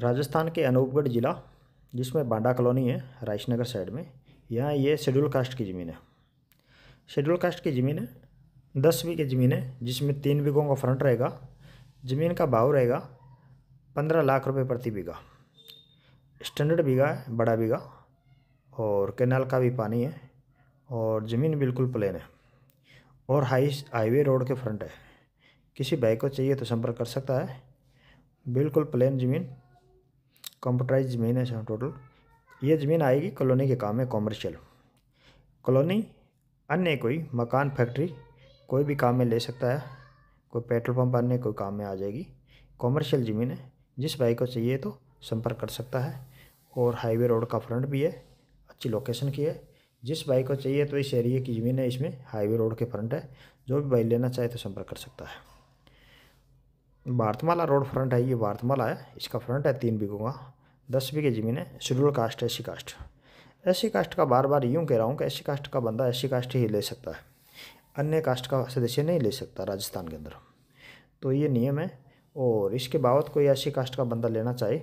राजस्थान के अनूपगढ़ ज़िला जिसमें बांडा कॉलोनी है राइसनगर साइड में यहाँ ये शेड्यूल कास्ट की ज़मीन है शेड्यूल कास्ट की ज़मीन है दस बीघे ज़मीन है जिसमें तीन बीघों का फ्रंट रहेगा ज़मीन का भाव रहेगा पंद्रह लाख रुपए प्रति बीघा स्टैंडर्ड बीघा है बड़ा बीघा और कैनाल का भी पानी है और ज़मीन बिल्कुल प्लेन है और हाई हाईवे रोड के फ्रंट है किसी भाई को चाहिए तो संपर्क कर सकता है बिल्कुल प्लेन ज़मीन कंप्यूटराइज ज़मीन है टोटल ये ज़मीन आएगी कॉलोनी के काम में कॉमर्शियल कॉलोनी अन्य कोई मकान फैक्ट्री कोई भी काम में ले सकता है कोई पेट्रोल पंप अन्य कोई काम में आ जाएगी कॉमर्शियल ज़मीन है जिस भाई को चाहिए तो संपर्क कर सकता है और हाईवे रोड का फ्रंट भी है अच्छी लोकेशन की है जिस भाई को चाहिए तो इस एरिए की ज़मीन है इसमें हाईवे रोड के फ्रंट है जो भी भाई लेना चाहे तो संपर्क कर सकता है भारतमाला रोड फ्रंट है ये भारतमाला है इसका फ्रंट है तीन बीघों का दस बीघे ज़मीन है schedule caste S caste S caste का बार बार यूँ कह रहा हूँ कि एस कास्ट का बंदा एस कास्ट ही ले सकता है अन्य कास्ट का सदस्य नहीं ले सकता राजस्थान के अंदर तो ये नियम है और इसके बावत कोई ऐसी कास्ट का बंदा लेना चाहे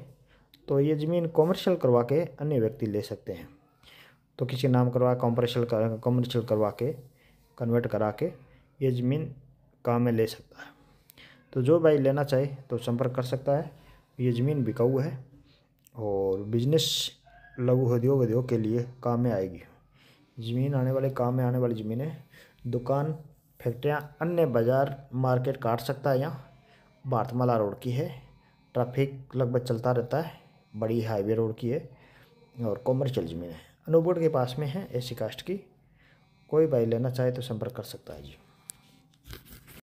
तो ये ज़मीन कॉमर्शियल करवा के अन्य व्यक्ति ले सकते हैं तो किसी नाम करवा कॉमर्शियल कर कॉमर्शियल करवा के कन्वर्ट करा के ये ज़मीन काम में ले सकता है तो जो भाई लेना चाहे तो संपर्क कर सकता है ये ज़मीन बिकाऊ है और बिजनेस लघु उद्योग उद्योग के लिए काम में आएगी ज़मीन आने वाले काम में आने वाली ज़मीनें दुकान फैक्ट्रियाँ अन्य बाज़ार मार्केट काट सकता है यहाँ भारतमाला रोड की है ट्रैफिक लगभग चलता रहता है बड़ी हाईवे रोड की है और कॉमर्शियल ज़मीन है अनूपगढ़ के पास में है ऐसी कास्ट की कोई भाई लेना चाहे तो संपर्क कर सकता है जी